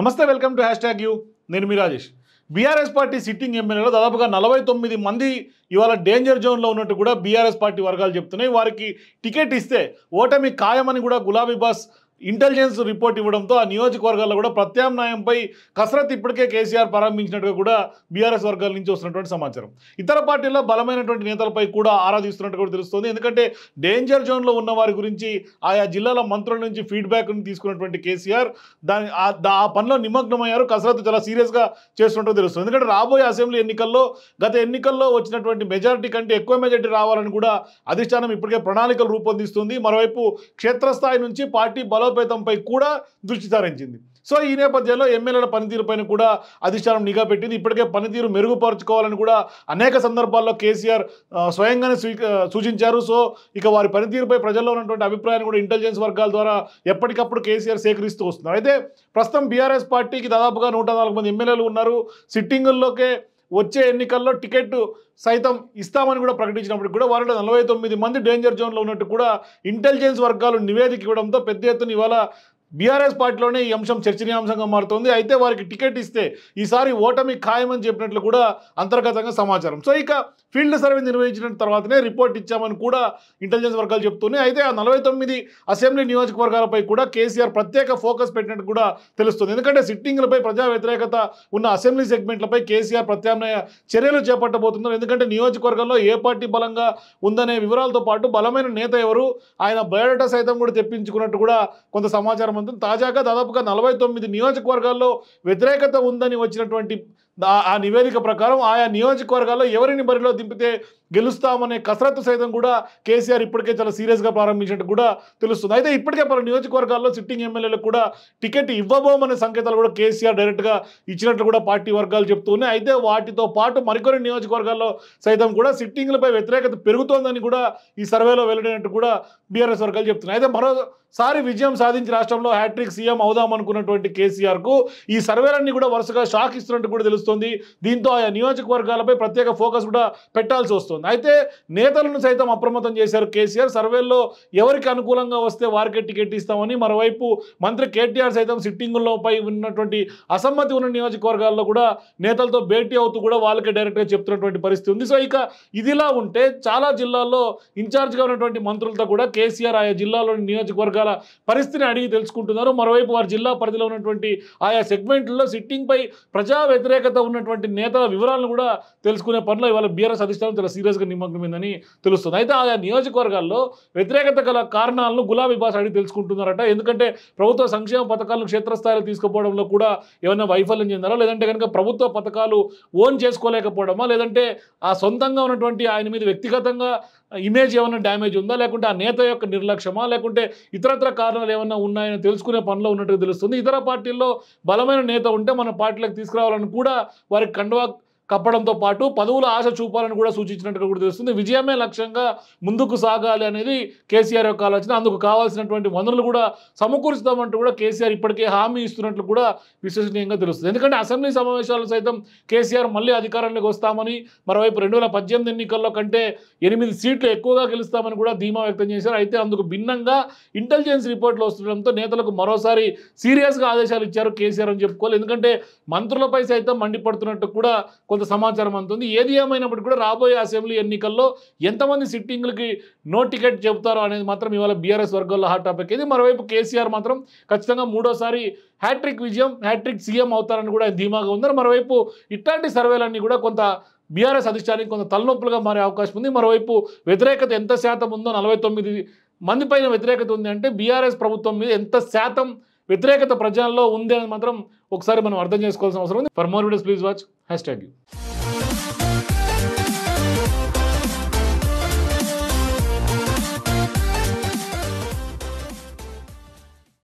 నమస్తే welcome to hashtag U నేను మీ రాజేష్ బీఆర్ఎస్ పార్టీ సిట్టింగ్ ఎమ్మెల్యేలో దాదాపుగా నలభై తొమ్మిది మంది ఇవాళ డేంజర్ జోన్లో ఉన్నట్టు కూడా బీఆర్ఎస్ పార్టీ వర్గాలు చెప్తున్నాయి వారికి టికెట్ ఇస్తే ఓటమి ఖాయమని కూడా గులాబీ బాస్ ఇంటెలిజెన్స్ రిపోర్ట్ ఇవ్వడంతో ఆ నియోజకవర్గాల్లో కూడా ప్రత్యామ్నాయంపై కసరత్ ఇప్పటికే కేసీఆర్ ప్రారంభించినట్టుగా కూడా బీఆర్ఎస్ వర్గాల నుంచి వస్తున్నటువంటి సమాచారం ఇతర పార్టీల్లో బలమైనటువంటి నేతలపై కూడా ఆరాధిస్తున్నట్టు కూడా తెలుస్తుంది ఎందుకంటే డేంజర్ జోన్లో ఉన్న వారి గురించి ఆయా జిల్లాల మంత్రుల నుంచి ఫీడ్బ్యాక్ తీసుకున్నటువంటి కేసీఆర్ దాని ఆ పనిలో నిమగ్నమయ్యారు కసరత్తు చాలా సీరియస్గా చేస్తున్నట్టు తెలుస్తుంది ఎందుకంటే రాబోయే అసెంబ్లీ ఎన్నికల్లో గత ఎన్నికల్లో వచ్చినటువంటి మెజారిటీ కంటే ఎక్కువ మెజారిటీ రావాలని కూడా అధిష్టానం ఇప్పటికే ప్రణాళికలు రూపొందిస్తుంది మరోవైపు క్షేత్రస్థాయి నుంచి పార్టీ బలో బలోపేతంపై కూడా దృష్టి సారించింది సో ఈ నేపథ్యంలో ఎమ్మెల్యేల పనితీరుపైన కూడా అధిష్టానం నిఘా పెట్టింది ఇప్పటికే పనితీరు మెరుగుపరచుకోవాలని కూడా అనేక సందర్భాల్లో కేసీఆర్ స్వయంగానే సూచించారు సో ఇక వారి పనితీరుపై ప్రజల్లో ఉన్నటువంటి అభిప్రాయాన్ని కూడా ఇంటెలిజెన్స్ వర్గాల ద్వారా ఎప్పటికప్పుడు కేసీఆర్ సేకరిస్తూ వస్తున్నారు అయితే ప్రస్తుతం బీఆర్ఎస్ పార్టీకి దాదాపుగా నూట మంది ఎమ్మెల్యేలు ఉన్నారు సిట్టింగుల్లోకే వచ్చే ఎన్నికల్లో టికెట్ సైతం ఇస్తామని కూడా ప్రకటించినప్పుడు కూడా వారిలో నలభై మంది డేంజర్ జోన్లో ఉన్నట్టు కూడా ఇంటెలిజెన్స్ వర్గాలు నివేదిక ఇవ్వడంతో పెద్ద ఎత్తున ఇవాళ బీఆర్ఎస్ పార్టీలోనే ఈ అంశం చర్చనీయాంశంగా మారుతోంది అయితే వారికి టికెట్ ఇస్తే ఈసారి ఓటమి ఖాయమని చెప్పినట్లు కూడా అంతర్గతంగా సమాచారం సో ఇక ఫీల్డ్ సర్వే నిర్వహించిన తర్వాతనే రిపోర్ట్ ఇచ్చామని కూడా ఇంటెలిజెన్స్ వర్గాలు చెప్తున్నాయి అయితే ఆ నలభై తొమ్మిది అసెంబ్లీ నియోజకవర్గాలపై కూడా కేసీఆర్ ప్రత్యేక ఫోకస్ పెట్టినట్టు కూడా తెలుస్తుంది ఎందుకంటే సిట్టింగ్లపై ప్రజా వ్యతిరేకత ఉన్న అసెంబ్లీ సెగ్మెంట్లపై కేసీఆర్ ప్రత్యామ్నాయ చర్యలు చేపట్టబోతున్నారు ఎందుకంటే నియోజకవర్గంలో ఏ పార్టీ బలంగా ఉందనే వివరాలతో పాటు బలమైన నేత ఎవరు ఆయన బయోడేటా సైతం కూడా తెప్పించుకున్నట్టు కూడా కొంత సమాచారం మంత్రం తాజాగా దాదాపుగా నలభై తొమ్మిది నియోజకవర్గాల్లో వ్యతిరేకత ఉందని వచ్చినటువంటి ఆ నివేదిక ప్రకారం ఆయా నియోజకవర్గాల్లో ఎవరిని బరిలో దింపితే గెలుస్తామనే కసరత్తు సైతం కూడా కేసీఆర్ ఇప్పటికే చాలా సీరియస్గా ప్రారంభించినట్టు కూడా తెలుస్తుంది అయితే ఇప్పటికే పలు నియోజకవర్గాల్లో సిట్టింగ్ ఎమ్మెల్యేలకు కూడా టికెట్ ఇవ్వబోమనే సంకేతాలు కూడా కేసీఆర్ డైరెక్ట్గా ఇచ్చినట్లు కూడా పార్టీ వర్గాలు చెప్తూ ఉన్నాయి అయితే వాటితో పాటు మరికొన్ని నియోజకవర్గాల్లో సైతం కూడా సిట్టింగ్లపై వ్యతిరేకత పెరుగుతోందని కూడా ఈ సర్వేలో వెల్లడినట్టు కూడా బీఆర్ఎస్ వర్గాలు చెప్తున్నాయి అయితే మరోసారి విజయం సాధించి రాష్ట్రంలో హ్యాట్రిక్ సీఎం అవుదాం అనుకున్నటువంటి కేసీఆర్కు ఈ సర్వేలన్నీ కూడా వరుసగా షాక్ ఇస్తున్నట్టు కూడా తెలుస్తుంది దీంతో ఆయా నియోజకవర్గాలపై ప్రత్యేక ఫోకస్ కూడా పెట్టాల్సి వస్తుంది జరుగుతుంది అయితే నేతలను సైతం అప్రమత్తం చేశారు కేసీఆర్ సర్వేల్లో ఎవరికి అనుకూలంగా వస్తే వారికే టికెట్ ఇస్తామని మరోవైపు మంత్రి కేటీఆర్ సైతం పై ఉన్నటువంటి అసమ్మతి ఉన్న నియోజకవర్గాల్లో కూడా నేతలతో భేటీ అవుతూ కూడా వాళ్ళకే డైరెక్ట్గా చెప్తున్నటువంటి పరిస్థితి ఉంది సో ఇక ఇదిలా ఉంటే చాలా జిల్లాల్లో ఇన్ఛార్జ్గా ఉన్నటువంటి మంత్రులతో కూడా కేసీఆర్ ఆయా జిల్లాలోని నియోజకవర్గాల పరిస్థితిని అడిగి తెలుసుకుంటున్నారు మరోవైపు వారి జిల్లా పరిధిలో ఉన్నటువంటి ఆయా సిట్టింగ్ సిట్టింగ్పై ప్రజా వ్యతిరేకత ఉన్నటువంటి నేతల వివరాలను కూడా తెలుసుకునే పనిలో ఇవాళ బీఆర్ఎస్ అధిష్టానం తెలుసు సీరియస్గా నిమగ్నమైందని తెలుస్తుంది అయితే ఆయా నియోజకవర్గాల్లో వ్యతిరేకత గల కారణాలను గులాబీ బాస్ అడిగి తెలుసుకుంటున్నారట ఎందుకంటే ప్రభుత్వ సంక్షేమ పథకాలను క్షేత్రస్థాయిలో తీసుకుపోవడంలో కూడా ఏమైనా వైఫల్యం చెందారా లేదంటే కనుక ప్రభుత్వ పథకాలు ఓన్ చేసుకోలేకపోవడమా లేదంటే ఆ సొంతంగా ఉన్నటువంటి ఆయన మీద వ్యక్తిగతంగా ఇమేజ్ ఏమైనా డ్యామేజ్ ఉందా లేకుంటే ఆ నేత యొక్క నిర్లక్ష్యమా లేకుంటే ఇతరత్ర కారణాలు ఏమైనా ఉన్నాయని తెలుసుకునే పనిలో ఉన్నట్టుగా తెలుస్తుంది ఇతర పార్టీల్లో బలమైన నేత ఉంటే మన పార్టీలకు తీసుకురావాలని కూడా వారికి కండువా కప్పడంతో పాటు పదవుల ఆశ చూపాలని కూడా సూచించినట్టుగా కూడా తెలుస్తుంది విజయమే లక్ష్యంగా ముందుకు సాగాలి అనేది కేసీఆర్ యొక్క ఆలోచన అందుకు కావాల్సినటువంటి వనరులు కూడా సమకూరుస్తామంటూ కూడా కేసీఆర్ ఇప్పటికే హామీ ఇస్తున్నట్లు కూడా విశ్వసనీయంగా తెలుస్తుంది ఎందుకంటే అసెంబ్లీ సమావేశాలు సైతం కేసీఆర్ మళ్ళీ అధికారంలోకి వస్తామని మరోవైపు రెండు వేల పద్దెనిమిది ఎన్నికల్లో కంటే ఎనిమిది సీట్లు ఎక్కువగా గెలుస్తామని కూడా ధీమా వ్యక్తం చేశారు అయితే అందుకు భిన్నంగా ఇంటెలిజెన్స్ రిపోర్ట్లు వస్తుండడంతో నేతలకు మరోసారి సీరియస్గా ఆదేశాలు ఇచ్చారు కేసీఆర్ అని చెప్పుకోవాలి ఎందుకంటే మంత్రులపై సైతం మండిపడుతున్నట్టు కూడా కొంత సమాచారం అందుతుంది ఏది ఏమైనప్పటికీ కూడా రాబోయే అసెంబ్లీ ఎన్నికల్లో ఎంతమంది సిట్టింగ్లకి నో టికెట్ చెబుతారో అనేది మాత్రం ఇవాళ బీఆర్ఎస్ వర్గంలో హాట్ టాపిక్ ఇది మరోవైపు కేసీఆర్ మాత్రం ఖచ్చితంగా మూడోసారి హ్యాట్రిక్ విజయం హ్యాట్రిక్ సీఎం అవుతారని కూడా ధీమాగా ఉందని మరోవైపు ఇట్లాంటి సర్వేలన్నీ కూడా కొంత బీఆర్ఎస్ అధిష్టానికి కొంత తలనొప్పులుగా మారే అవకాశం ఉంది మరోవైపు వ్యతిరేకత ఎంత శాతం ఉందో నలభై తొమ్మిది మంది పైన వ్యతిరేకత ఉంది అంటే బీఆర్ఎస్ ప్రభుత్వం మీద ఎంత శాతం వ్యతిరేకత ప్రజల్లో ఉంది అని మాత్రం ఒకసారి మనం అర్థం చేసుకోవాల్సిన అవసరం ఉంది for more videos please watch Hashtag